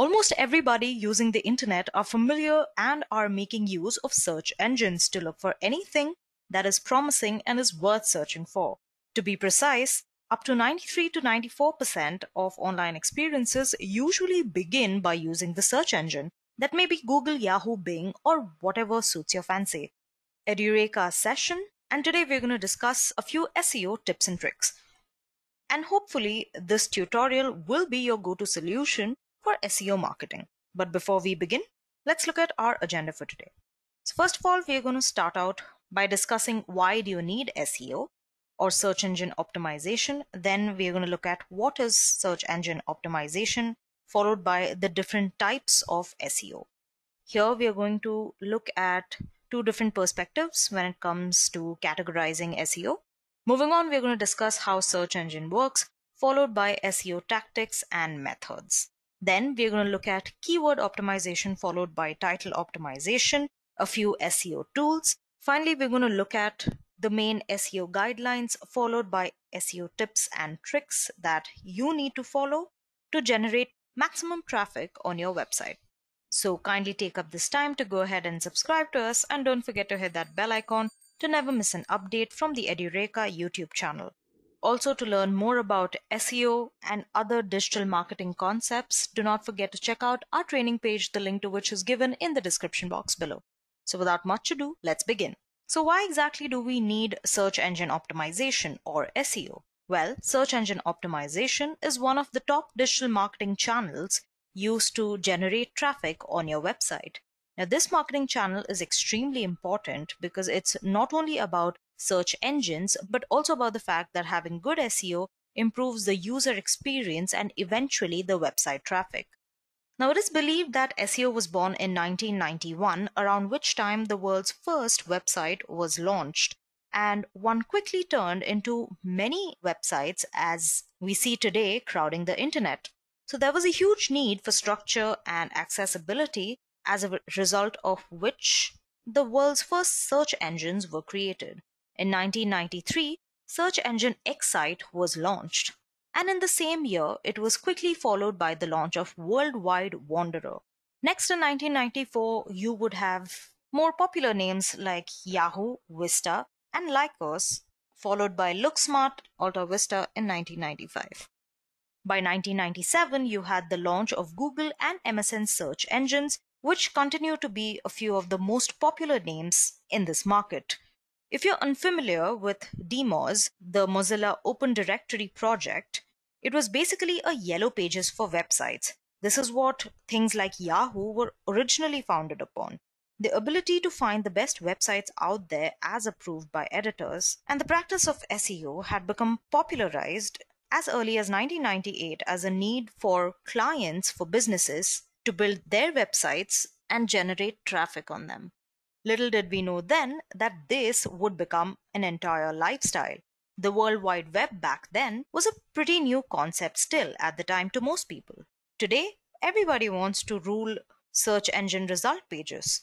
Almost everybody using the internet are familiar and are making use of search engines to look for anything that is promising and is worth searching for. To be precise, up to 93 to 94% of online experiences usually begin by using the search engine. That may be Google, Yahoo, Bing, or whatever suits your fancy. Edureka session, and today we're going to discuss a few SEO tips and tricks. And hopefully, this tutorial will be your go to solution for SEO marketing. But before we begin, let's look at our agenda for today. So first of all, we're going to start out by discussing why do you need SEO or search engine optimization. Then we're going to look at what is search engine optimization, followed by the different types of SEO. Here we are going to look at two different perspectives when it comes to categorizing SEO. Moving on, we're going to discuss how search engine works, followed by SEO tactics and methods. Then we're going to look at keyword optimization followed by title optimization, a few SEO tools. Finally, we're going to look at the main SEO guidelines followed by SEO tips and tricks that you need to follow to generate maximum traffic on your website. So kindly take up this time to go ahead and subscribe to us and don't forget to hit that bell icon to never miss an update from the EduReka YouTube channel. Also, to learn more about SEO and other digital marketing concepts, do not forget to check out our training page, the link to which is given in the description box below. So, without much ado, let's begin. So, why exactly do we need search engine optimization or SEO? Well, search engine optimization is one of the top digital marketing channels used to generate traffic on your website. Now, this marketing channel is extremely important because it's not only about search engines, but also about the fact that having good SEO improves the user experience and eventually the website traffic. Now, it is believed that SEO was born in 1991, around which time the world's first website was launched. And one quickly turned into many websites as we see today crowding the internet. So there was a huge need for structure and accessibility, as a result of which the world's first search engines were created. In 1993, search engine Excite was launched, and in the same year, it was quickly followed by the launch of Worldwide Wanderer. Next, in 1994, you would have more popular names like Yahoo, Vista, and Lycos, followed by LookSmart, Alta Vista in 1995. By 1997, you had the launch of Google and MSN search engines, which continue to be a few of the most popular names in this market. If you're unfamiliar with DMOZ, the Mozilla Open Directory project, it was basically a yellow pages for websites. This is what things like Yahoo were originally founded upon. The ability to find the best websites out there as approved by editors, and the practice of SEO had become popularized as early as 1998 as a need for clients for businesses to build their websites and generate traffic on them. Little did we know then that this would become an entire lifestyle. The World Wide Web back then was a pretty new concept still at the time to most people. Today, everybody wants to rule search engine result pages.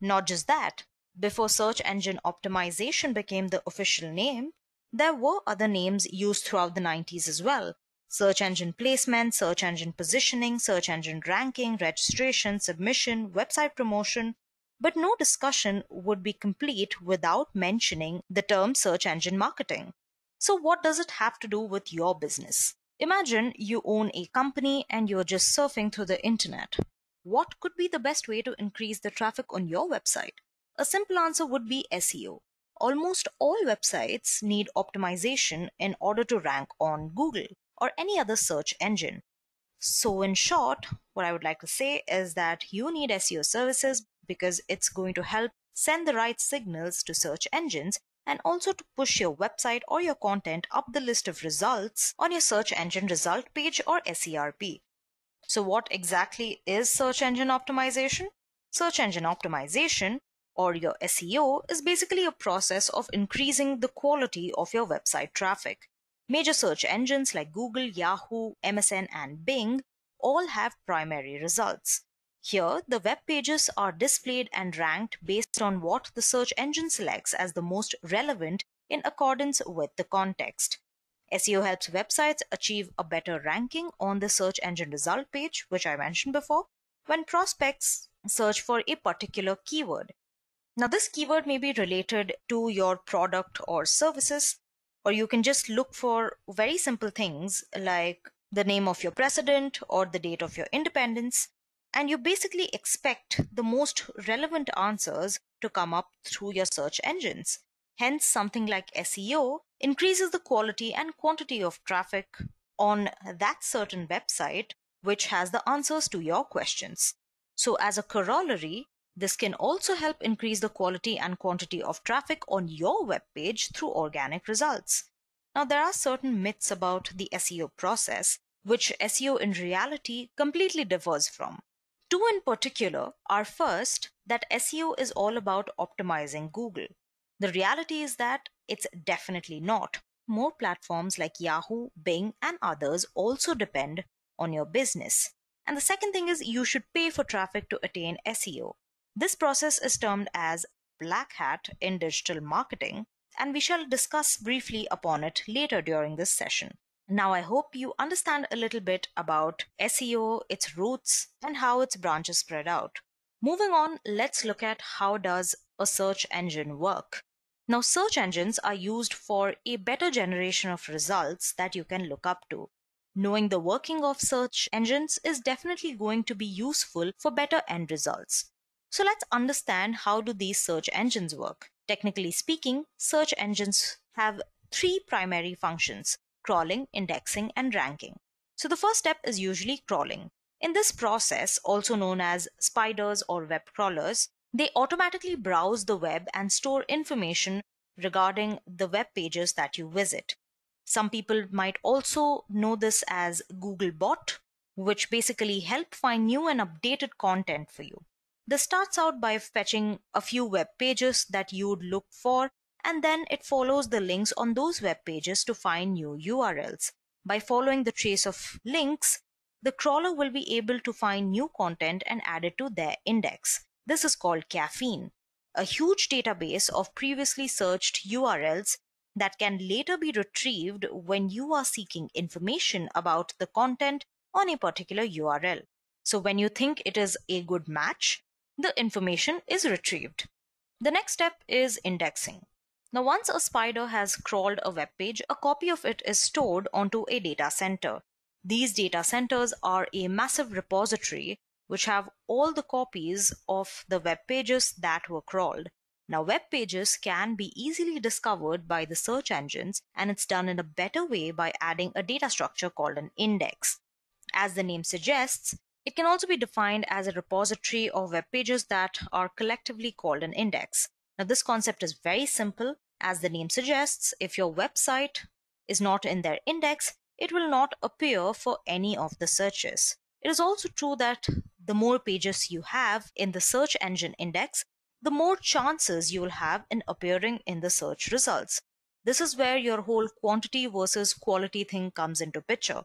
Not just that, before search engine optimization became the official name, there were other names used throughout the 90s as well. Search engine placement, search engine positioning, search engine ranking, registration, submission, website promotion, but no discussion would be complete without mentioning the term search engine marketing. So, what does it have to do with your business? Imagine you own a company and you're just surfing through the internet. What could be the best way to increase the traffic on your website? A simple answer would be SEO. Almost all websites need optimization in order to rank on Google or any other search engine. So, in short, what I would like to say is that you need SEO services because it's going to help send the right signals to search engines and also to push your website or your content up the list of results on your search engine result page or SERP. So what exactly is search engine optimization? Search engine optimization or your SEO is basically a process of increasing the quality of your website traffic. Major search engines like Google, Yahoo, MSN, and Bing all have primary results. Here, the web pages are displayed and ranked based on what the search engine selects as the most relevant in accordance with the context. SEO helps websites achieve a better ranking on the search engine result page, which I mentioned before, when prospects search for a particular keyword. Now, this keyword may be related to your product or services, or you can just look for very simple things like the name of your president or the date of your independence and you basically expect the most relevant answers to come up through your search engines. Hence, something like SEO increases the quality and quantity of traffic on that certain website which has the answers to your questions. So, as a corollary, this can also help increase the quality and quantity of traffic on your web page through organic results. Now, there are certain myths about the SEO process, which SEO in reality completely differs from. Two in particular are first, that SEO is all about optimizing Google. The reality is that it's definitely not. More platforms like Yahoo, Bing, and others also depend on your business. And the second thing is you should pay for traffic to attain SEO. This process is termed as black hat in digital marketing, and we shall discuss briefly upon it later during this session. Now, I hope you understand a little bit about SEO, its roots, and how its branches spread out. Moving on, let's look at how does a search engine work. Now, search engines are used for a better generation of results that you can look up to. Knowing the working of search engines is definitely going to be useful for better end results. So let's understand how do these search engines work. Technically speaking, search engines have three primary functions crawling, indexing, and ranking. So the first step is usually crawling. In this process, also known as spiders or web crawlers, they automatically browse the web and store information regarding the web pages that you visit. Some people might also know this as Googlebot, which basically help find new and updated content for you. This starts out by fetching a few web pages that you'd look for and then it follows the links on those web pages to find new URLs. By following the trace of links, the crawler will be able to find new content and add it to their index. This is called caffeine, a huge database of previously searched URLs that can later be retrieved when you are seeking information about the content on a particular URL. So when you think it is a good match, the information is retrieved. The next step is indexing. Now once a spider has crawled a web page, a copy of it is stored onto a data center. These data centers are a massive repository which have all the copies of the web pages that were crawled. Now web pages can be easily discovered by the search engines and it's done in a better way by adding a data structure called an index. As the name suggests, it can also be defined as a repository of web pages that are collectively called an index. Now this concept is very simple. As the name suggests, if your website is not in their index, it will not appear for any of the searches. It is also true that the more pages you have in the search engine index, the more chances you will have in appearing in the search results. This is where your whole quantity versus quality thing comes into picture.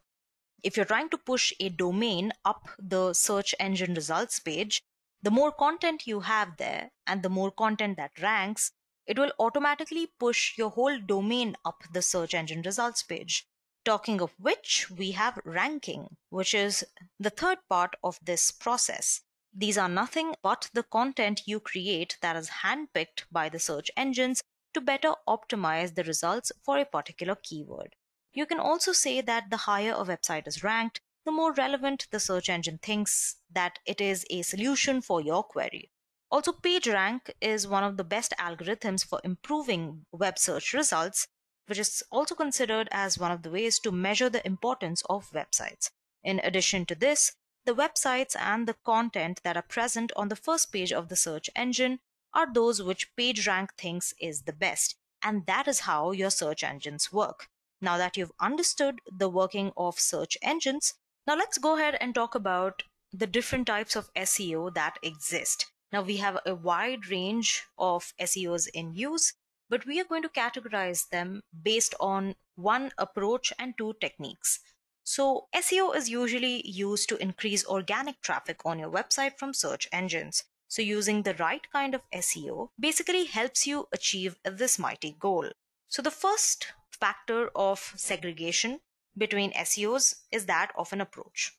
If you're trying to push a domain up the search engine results page, the more content you have there and the more content that ranks, it will automatically push your whole domain up the search engine results page. Talking of which, we have ranking, which is the third part of this process. These are nothing but the content you create that is handpicked by the search engines to better optimize the results for a particular keyword. You can also say that the higher a website is ranked, the more relevant the search engine thinks that it is a solution for your query. Also, PageRank is one of the best algorithms for improving web search results, which is also considered as one of the ways to measure the importance of websites. In addition to this, the websites and the content that are present on the first page of the search engine are those which PageRank thinks is the best. And that is how your search engines work. Now that you've understood the working of search engines, now let's go ahead and talk about the different types of SEO that exist. Now we have a wide range of SEOs in use, but we are going to categorize them based on one approach and two techniques. So SEO is usually used to increase organic traffic on your website from search engines. So using the right kind of SEO basically helps you achieve this mighty goal. So the first factor of segregation between SEOs is that of an approach.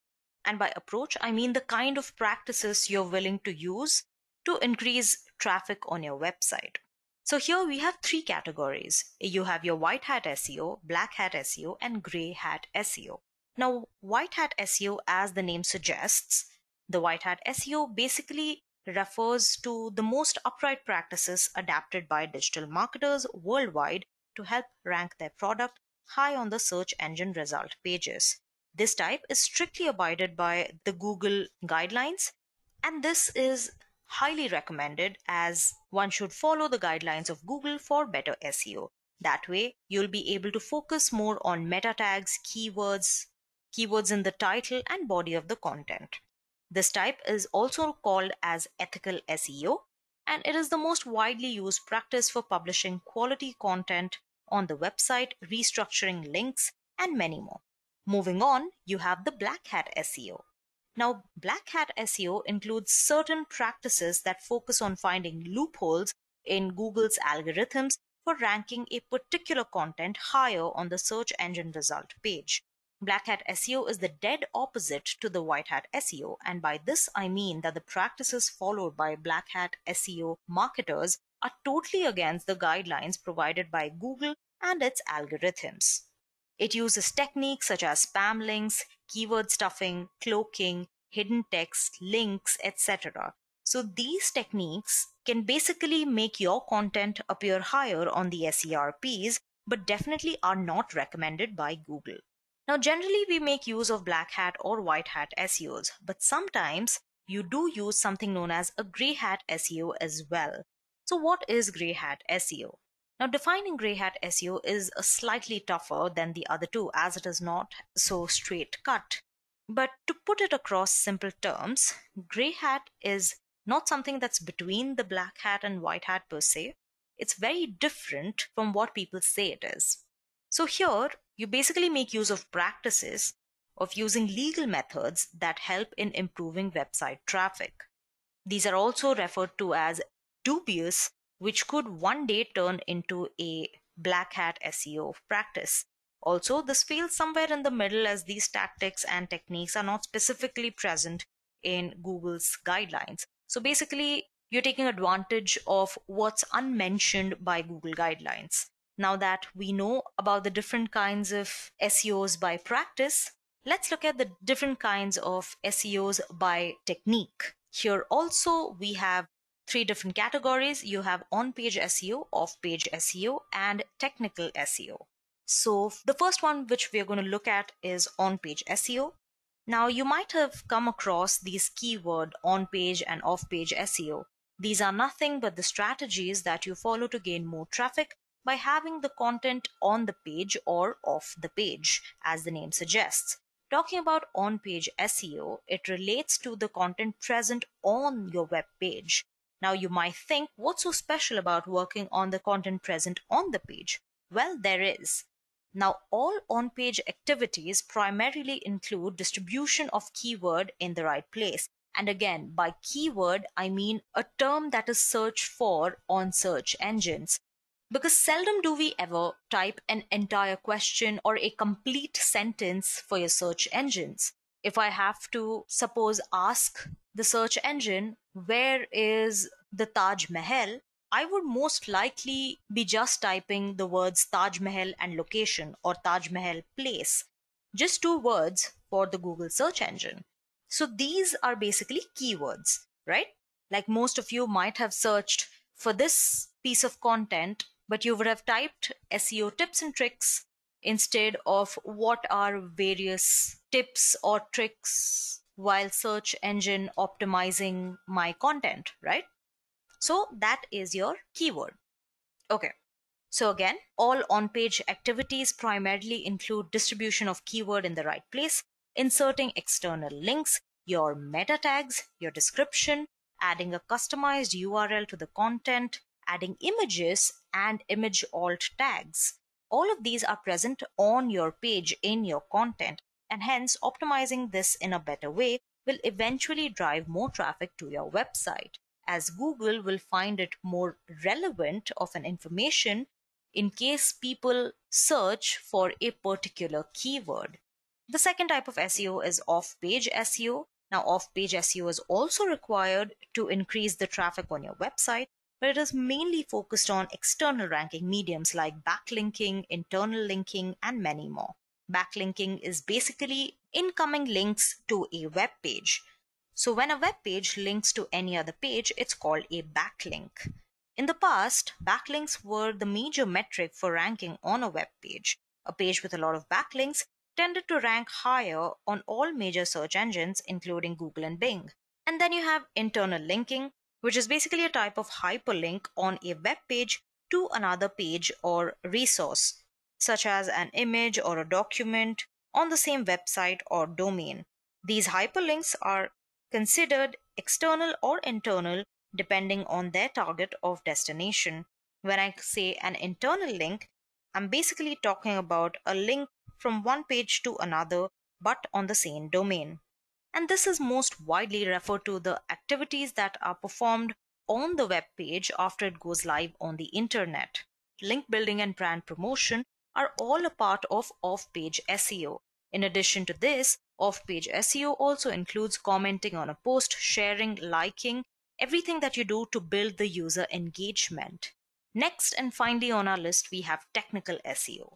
And by approach, I mean the kind of practices you're willing to use to increase traffic on your website. So here we have three categories. You have your white hat SEO, black hat SEO, and gray hat SEO. Now, white hat SEO, as the name suggests, the white hat SEO basically refers to the most upright practices adapted by digital marketers worldwide to help rank their product high on the search engine result pages. This type is strictly abided by the Google guidelines, and this is highly recommended as one should follow the guidelines of Google for better SEO. That way, you'll be able to focus more on meta tags, keywords, keywords in the title and body of the content. This type is also called as ethical SEO and it is the most widely used practice for publishing quality content on the website, restructuring links, and many more. Moving on, you have the Black Hat SEO. Now, Black Hat SEO includes certain practices that focus on finding loopholes in Google's algorithms for ranking a particular content higher on the search engine result page. Black Hat SEO is the dead opposite to the White Hat SEO, and by this I mean that the practices followed by Black Hat SEO marketers are totally against the guidelines provided by Google and its algorithms. It uses techniques such as spam links, keyword stuffing, cloaking, hidden text, links, etc. So these techniques can basically make your content appear higher on the SERPs, but definitely are not recommended by Google. Now, generally, we make use of black hat or white hat SEOs, but sometimes you do use something known as a gray hat SEO as well. So what is gray hat SEO? Now defining gray hat SEO is slightly tougher than the other two as it is not so straight cut. But to put it across simple terms, gray hat is not something that's between the black hat and white hat per se. It's very different from what people say it is. So here, you basically make use of practices of using legal methods that help in improving website traffic. These are also referred to as dubious, which could one day turn into a black hat SEO practice. Also, this fails somewhere in the middle as these tactics and techniques are not specifically present in Google's guidelines. So basically, you're taking advantage of what's unmentioned by Google guidelines. Now that we know about the different kinds of SEOs by practice, let's look at the different kinds of SEOs by technique. Here also, we have three different categories. You have on-page SEO, off-page SEO, and technical SEO. So the first one which we are going to look at is on-page SEO. Now you might have come across these keyword on-page and off-page SEO. These are nothing but the strategies that you follow to gain more traffic by having the content on the page or off the page, as the name suggests. Talking about on page SEO, it relates to the content present on your web page. Now you might think, what's so special about working on the content present on the page? Well, there is. Now all on-page activities primarily include distribution of keyword in the right place. And again, by keyword, I mean a term that is searched for on search engines. Because seldom do we ever type an entire question or a complete sentence for your search engines. If I have to, suppose, ask the search engine, where is the Taj Mahal, I would most likely be just typing the words Taj Mahal and location or Taj Mahal place. Just two words for the Google search engine. So these are basically keywords, right? Like most of you might have searched for this piece of content, but you would have typed SEO tips and tricks instead of what are various tips or tricks while search engine optimizing my content, right? So that is your keyword. Okay. So again, all on-page activities primarily include distribution of keyword in the right place, inserting external links, your meta tags, your description, adding a customized URL to the content, adding images and image alt tags. All of these are present on your page in your content and hence optimizing this in a better way will eventually drive more traffic to your website as Google will find it more relevant of an information in case people search for a particular keyword. The second type of SEO is off-page SEO. Now off-page SEO is also required to increase the traffic on your website, but it is mainly focused on external ranking mediums like backlinking, internal linking, and many more. Backlinking is basically incoming links to a web page. So when a web page links to any other page, it's called a backlink. In the past, backlinks were the major metric for ranking on a web page. A page with a lot of backlinks tended to rank higher on all major search engines, including Google and Bing. And then you have internal linking, which is basically a type of hyperlink on a web page to another page or resource such as an image or a document, on the same website or domain. These hyperlinks are considered external or internal depending on their target of destination. When I say an internal link, I'm basically talking about a link from one page to another but on the same domain. And this is most widely referred to the activities that are performed on the web page after it goes live on the internet. Link building and brand promotion are all a part of off-page SEO. In addition to this, off-page SEO also includes commenting on a post, sharing, liking, everything that you do to build the user engagement. Next and finally on our list, we have technical SEO.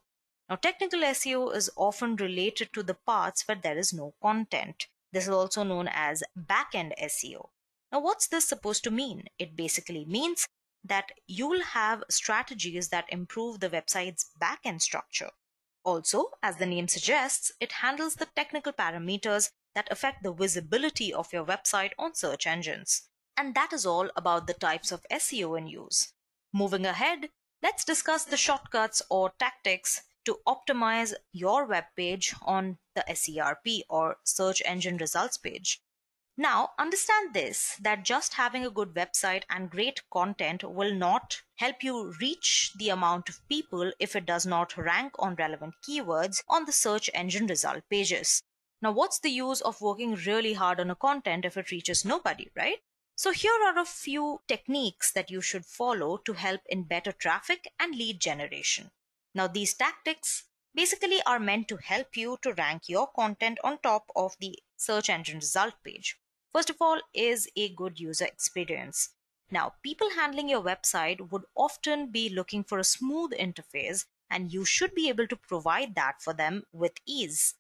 Now, technical SEO is often related to the parts where there is no content. This is also known as back-end SEO. Now, what's this supposed to mean? It basically means that you'll have strategies that improve the website's backend structure. Also, as the name suggests, it handles the technical parameters that affect the visibility of your website on search engines. And that is all about the types of SEO in use. Moving ahead, let's discuss the shortcuts or tactics to optimize your web page on the SERP or Search Engine Results page. Now, understand this that just having a good website and great content will not help you reach the amount of people if it does not rank on relevant keywords on the search engine result pages. Now, what's the use of working really hard on a content if it reaches nobody, right? So, here are a few techniques that you should follow to help in better traffic and lead generation. Now, these tactics basically are meant to help you to rank your content on top of the search engine result page. First of all is a good user experience. Now, people handling your website would often be looking for a smooth interface and you should be able to provide that for them with ease.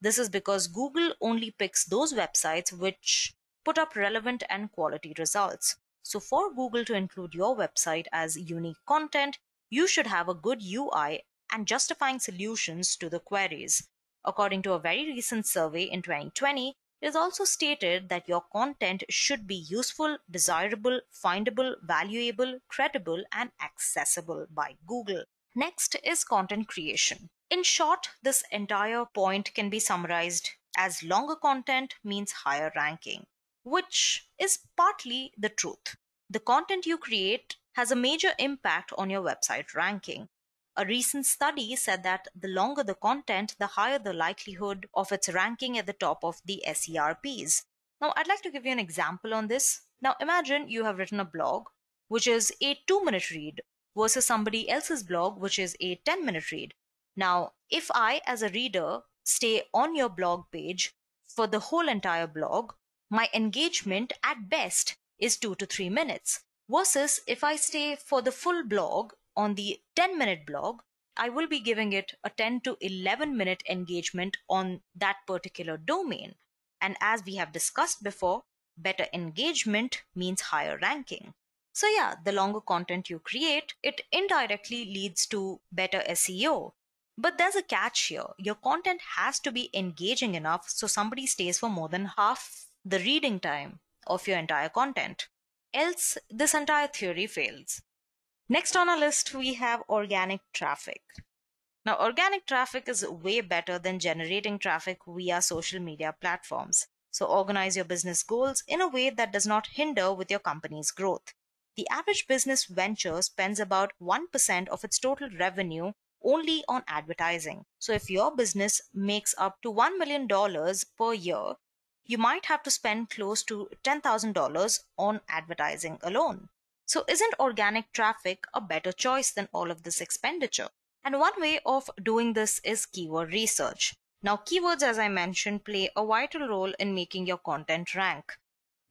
This is because Google only picks those websites which put up relevant and quality results. So for Google to include your website as unique content, you should have a good UI and justifying solutions to the queries. According to a very recent survey in 2020, it is also stated that your content should be useful, desirable, findable, valuable, credible, and accessible by Google. Next is content creation. In short, this entire point can be summarized as longer content means higher ranking, which is partly the truth. The content you create has a major impact on your website ranking. A recent study said that the longer the content, the higher the likelihood of its ranking at the top of the SERPs. Now, I'd like to give you an example on this. Now, imagine you have written a blog, which is a two minute read, versus somebody else's blog, which is a 10 minute read. Now, if I, as a reader, stay on your blog page for the whole entire blog, my engagement at best is two to three minutes versus if I stay for the full blog on the 10 minute blog, I will be giving it a 10 to 11 minute engagement on that particular domain. And as we have discussed before, better engagement means higher ranking. So, yeah, the longer content you create, it indirectly leads to better SEO. But there's a catch here your content has to be engaging enough so somebody stays for more than half the reading time of your entire content. Else, this entire theory fails. Next on our list, we have organic traffic. Now, organic traffic is way better than generating traffic via social media platforms. So, organize your business goals in a way that does not hinder with your company's growth. The average business venture spends about 1% of its total revenue only on advertising. So, if your business makes up to $1 million per year, you might have to spend close to $10,000 on advertising alone. So isn't organic traffic a better choice than all of this expenditure? And one way of doing this is keyword research. Now, keywords, as I mentioned, play a vital role in making your content rank.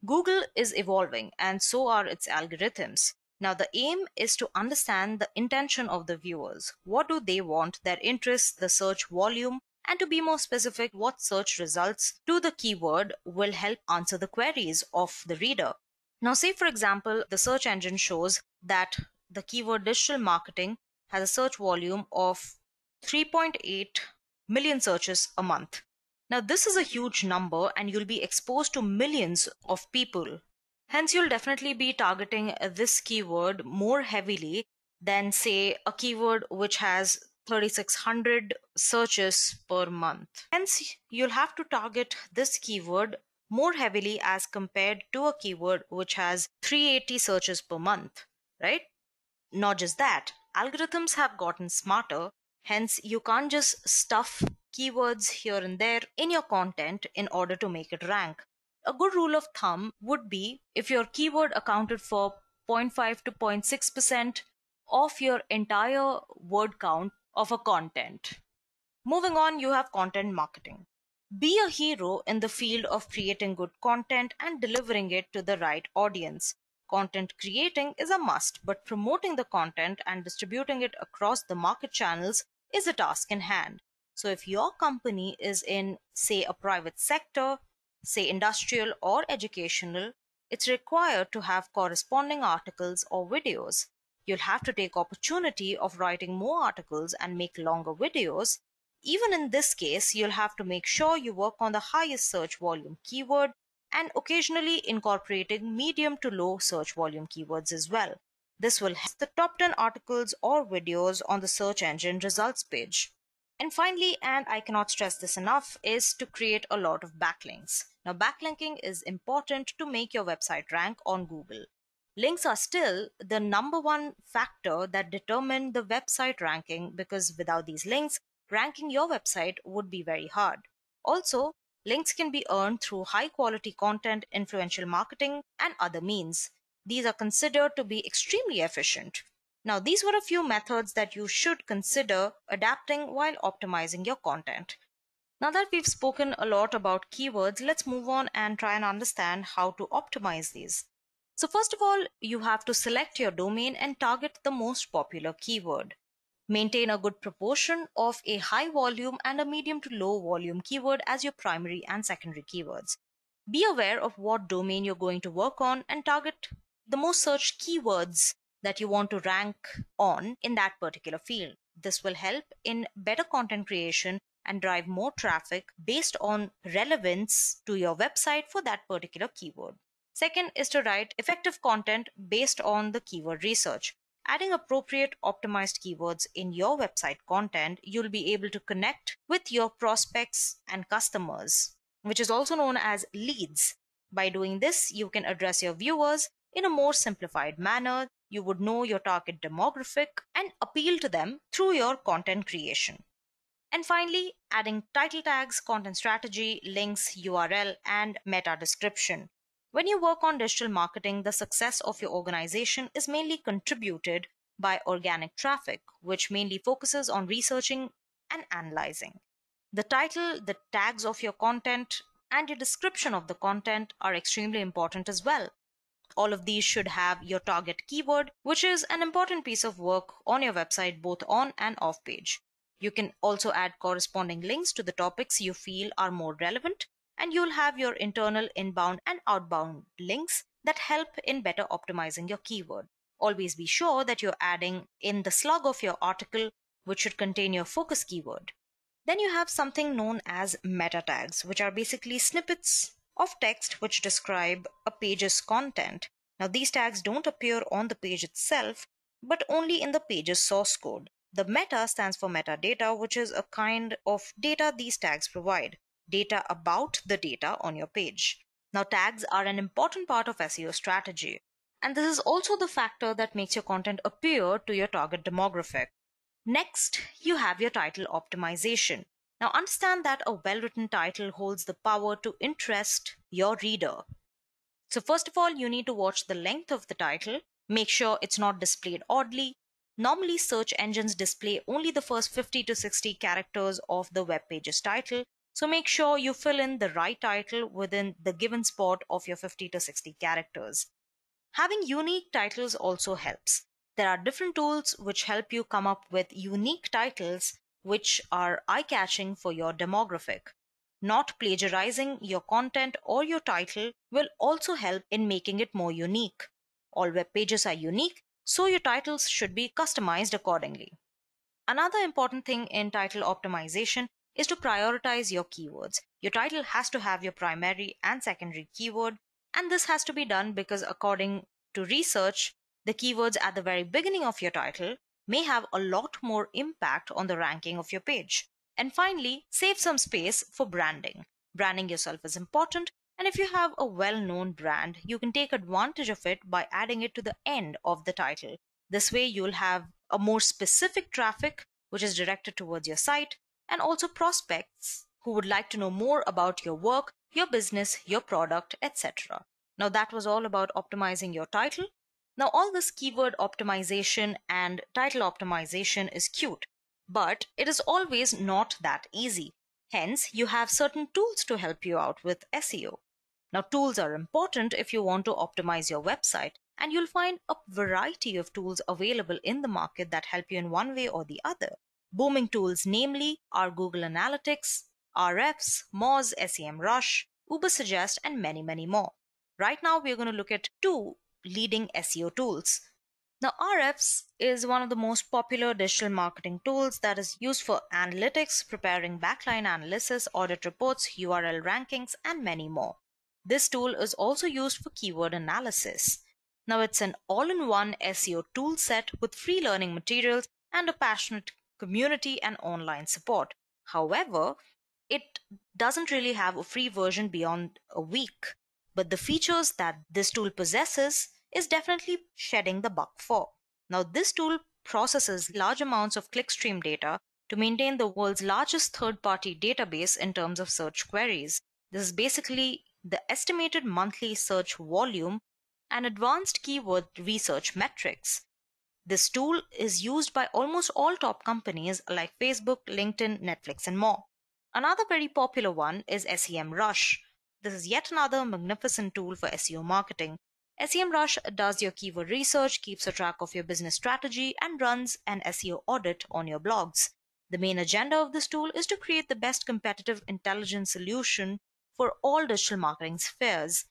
Google is evolving and so are its algorithms. Now, the aim is to understand the intention of the viewers. What do they want, their interests, the search volume, and to be more specific, what search results to the keyword will help answer the queries of the reader. Now, say for example, the search engine shows that the keyword digital marketing has a search volume of 3.8 million searches a month. Now, this is a huge number, and you'll be exposed to millions of people. Hence, you'll definitely be targeting this keyword more heavily than, say, a keyword which has 3600 searches per month. Hence, you'll have to target this keyword more heavily as compared to a keyword which has 380 searches per month, right? Not just that, algorithms have gotten smarter, hence, you can't just stuff keywords here and there in your content in order to make it rank. A good rule of thumb would be if your keyword accounted for 0.5 to 0.6% of your entire word count of a content. Moving on, you have content marketing. Be a hero in the field of creating good content and delivering it to the right audience. Content creating is a must, but promoting the content and distributing it across the market channels is a task in hand. So if your company is in, say, a private sector, say industrial or educational, it's required to have corresponding articles or videos. You'll have to take opportunity of writing more articles and make longer videos even in this case, you'll have to make sure you work on the highest search volume keyword and occasionally incorporating medium to low search volume keywords as well. This will help the top 10 articles or videos on the search engine results page. And finally, and I cannot stress this enough, is to create a lot of backlinks. Now, backlinking is important to make your website rank on Google. Links are still the number one factor that determine the website ranking because without these links, ranking your website would be very hard. Also, links can be earned through high quality content, influential marketing, and other means. These are considered to be extremely efficient. Now, these were a few methods that you should consider adapting while optimizing your content. Now that we've spoken a lot about keywords, let's move on and try and understand how to optimize these. So first of all, you have to select your domain and target the most popular keyword. Maintain a good proportion of a high volume and a medium to low volume keyword as your primary and secondary keywords. Be aware of what domain you're going to work on and target the most searched keywords that you want to rank on in that particular field. This will help in better content creation and drive more traffic based on relevance to your website for that particular keyword. Second is to write effective content based on the keyword research. Adding appropriate optimized keywords in your website content, you'll be able to connect with your prospects and customers, which is also known as leads. By doing this, you can address your viewers in a more simplified manner. You would know your target demographic and appeal to them through your content creation. And finally, adding title tags, content strategy, links, URL, and meta description. When you work on digital marketing, the success of your organization is mainly contributed by organic traffic, which mainly focuses on researching and analyzing. The title, the tags of your content, and your description of the content are extremely important as well. All of these should have your target keyword, which is an important piece of work on your website, both on and off page. You can also add corresponding links to the topics you feel are more relevant and you'll have your internal inbound and outbound links that help in better optimizing your keyword. Always be sure that you're adding in the slug of your article, which should contain your focus keyword. Then you have something known as meta tags, which are basically snippets of text which describe a page's content. Now, these tags don't appear on the page itself, but only in the page's source code. The meta stands for metadata, which is a kind of data these tags provide data about the data on your page. Now, tags are an important part of SEO strategy, and this is also the factor that makes your content appear to your target demographic. Next, you have your title optimization. Now, understand that a well written title holds the power to interest your reader. So, first of all, you need to watch the length of the title, make sure it's not displayed oddly. Normally, search engines display only the first 50 to 60 characters of the web page's title, so make sure you fill in the right title within the given spot of your 50 to 60 characters. Having unique titles also helps. There are different tools which help you come up with unique titles which are eye-catching for your demographic. Not plagiarizing your content or your title will also help in making it more unique. All web pages are unique, so your titles should be customized accordingly. Another important thing in title optimization is to prioritize your keywords. Your title has to have your primary and secondary keyword, and this has to be done because, according to research, the keywords at the very beginning of your title may have a lot more impact on the ranking of your page. And finally, save some space for branding. Branding yourself is important, and if you have a well known brand, you can take advantage of it by adding it to the end of the title. This way, you'll have a more specific traffic which is directed towards your site and also prospects who would like to know more about your work, your business, your product, etc. Now that was all about optimizing your title. Now all this keyword optimization and title optimization is cute, but it is always not that easy. Hence, you have certain tools to help you out with SEO. Now tools are important if you want to optimize your website and you'll find a variety of tools available in the market that help you in one way or the other. Booming tools namely are Google Analytics, RFs, Moz, SEMrush, Ubersuggest, and many, many more. Right now, we're going to look at two leading SEO tools. Now, RFs is one of the most popular digital marketing tools that is used for analytics, preparing backline analysis, audit reports, URL rankings, and many more. This tool is also used for keyword analysis. Now, it's an all in one SEO tool set with free learning materials and a passionate community, and online support. However, it doesn't really have a free version beyond a week, but the features that this tool possesses is definitely shedding the buck for. Now, this tool processes large amounts of clickstream data to maintain the world's largest third party database in terms of search queries. This is basically the estimated monthly search volume and advanced keyword research metrics. This tool is used by almost all top companies like Facebook, LinkedIn, Netflix, and more. Another very popular one is SEMrush. This is yet another magnificent tool for SEO marketing. SEMrush does your keyword research, keeps a track of your business strategy, and runs an SEO audit on your blogs. The main agenda of this tool is to create the best competitive intelligence solution for all digital marketing spheres.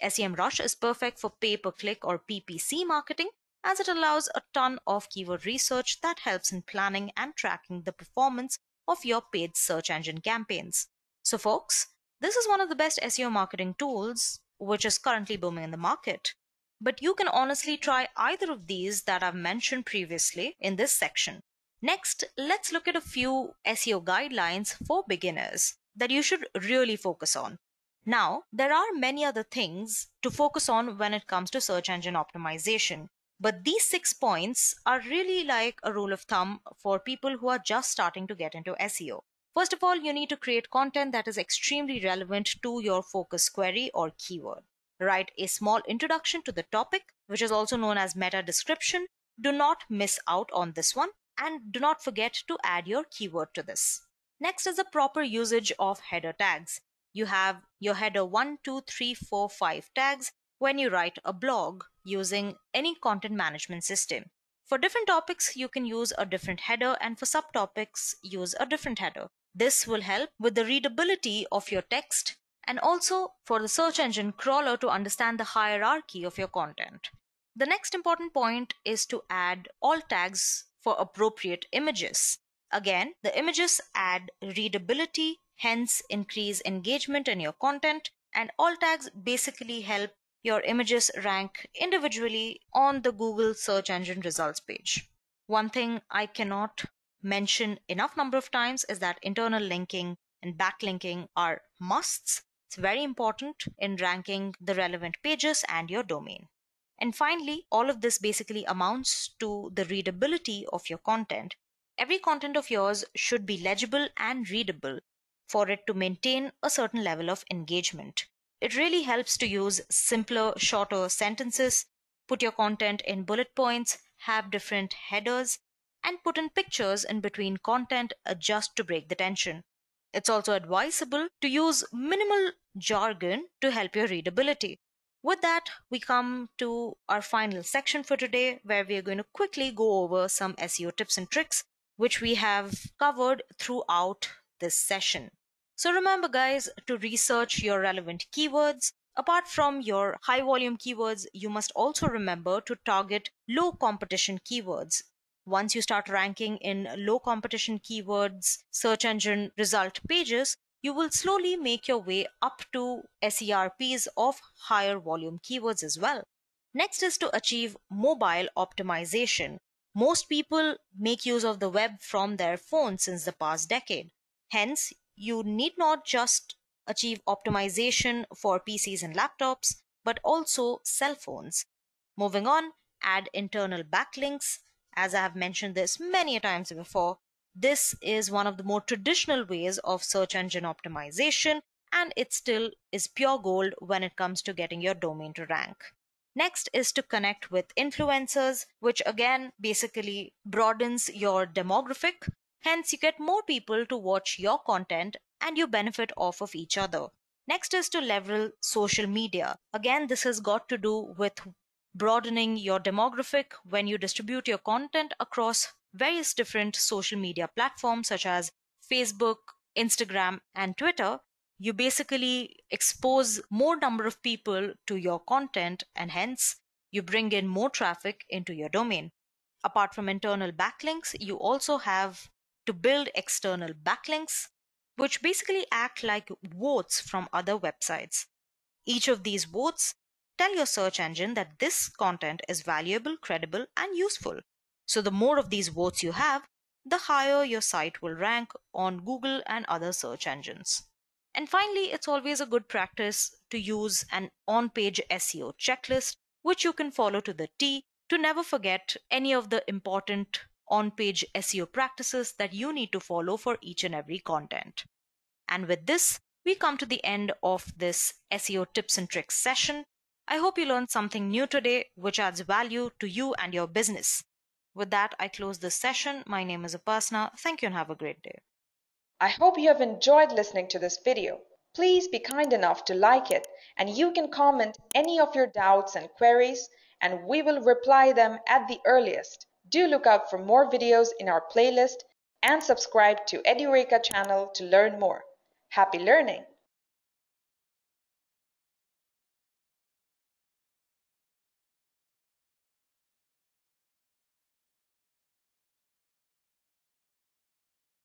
SEMrush is perfect for pay per click or PPC marketing as it allows a ton of keyword research that helps in planning and tracking the performance of your paid search engine campaigns. So folks, this is one of the best SEO marketing tools which is currently booming in the market. But you can honestly try either of these that I've mentioned previously in this section. Next, let's look at a few SEO guidelines for beginners that you should really focus on. Now, there are many other things to focus on when it comes to search engine optimization. But these six points are really like a rule of thumb for people who are just starting to get into SEO. First of all, you need to create content that is extremely relevant to your focus query or keyword. Write a small introduction to the topic, which is also known as meta description. Do not miss out on this one and do not forget to add your keyword to this. Next is the proper usage of header tags. You have your header 1, 2, 3, 4, 5 tags when you write a blog using any content management system. For different topics, you can use a different header and for subtopics, use a different header. This will help with the readability of your text and also for the search engine crawler to understand the hierarchy of your content. The next important point is to add all tags for appropriate images. Again, the images add readability, hence increase engagement in your content and all tags basically help your images rank individually on the Google search engine results page. One thing I cannot mention enough number of times is that internal linking and backlinking are musts. It's very important in ranking the relevant pages and your domain. And finally, all of this basically amounts to the readability of your content. Every content of yours should be legible and readable for it to maintain a certain level of engagement. It really helps to use simpler, shorter sentences, put your content in bullet points, have different headers, and put in pictures in between content just to break the tension. It's also advisable to use minimal jargon to help your readability. With that, we come to our final section for today where we are going to quickly go over some SEO tips and tricks which we have covered throughout this session. So remember guys to research your relevant keywords. Apart from your high volume keywords, you must also remember to target low competition keywords. Once you start ranking in low competition keywords search engine result pages, you will slowly make your way up to SERPs of higher volume keywords as well. Next is to achieve mobile optimization. Most people make use of the web from their phone since the past decade. Hence, you need not just achieve optimization for PCs and laptops, but also cell phones. Moving on, add internal backlinks. As I have mentioned this many times before, this is one of the more traditional ways of search engine optimization, and it still is pure gold when it comes to getting your domain to rank. Next is to connect with influencers, which again basically broadens your demographic Hence, you get more people to watch your content and you benefit off of each other. Next is to leverage social media. Again, this has got to do with broadening your demographic when you distribute your content across various different social media platforms such as Facebook, Instagram, and Twitter. You basically expose more number of people to your content and hence you bring in more traffic into your domain. Apart from internal backlinks, you also have to build external backlinks, which basically act like votes from other websites. Each of these votes tell your search engine that this content is valuable, credible, and useful. So the more of these votes you have, the higher your site will rank on Google and other search engines. And finally, it's always a good practice to use an on-page SEO checklist, which you can follow to the T to never forget any of the important on-page SEO practices that you need to follow for each and every content. And with this, we come to the end of this SEO tips and tricks session. I hope you learned something new today which adds value to you and your business. With that, I close this session. My name is Upasana. Thank you and have a great day. I hope you have enjoyed listening to this video. Please be kind enough to like it and you can comment any of your doubts and queries and we will reply them at the earliest. Do look out for more videos in our playlist and subscribe to EduReka channel to learn more. Happy learning!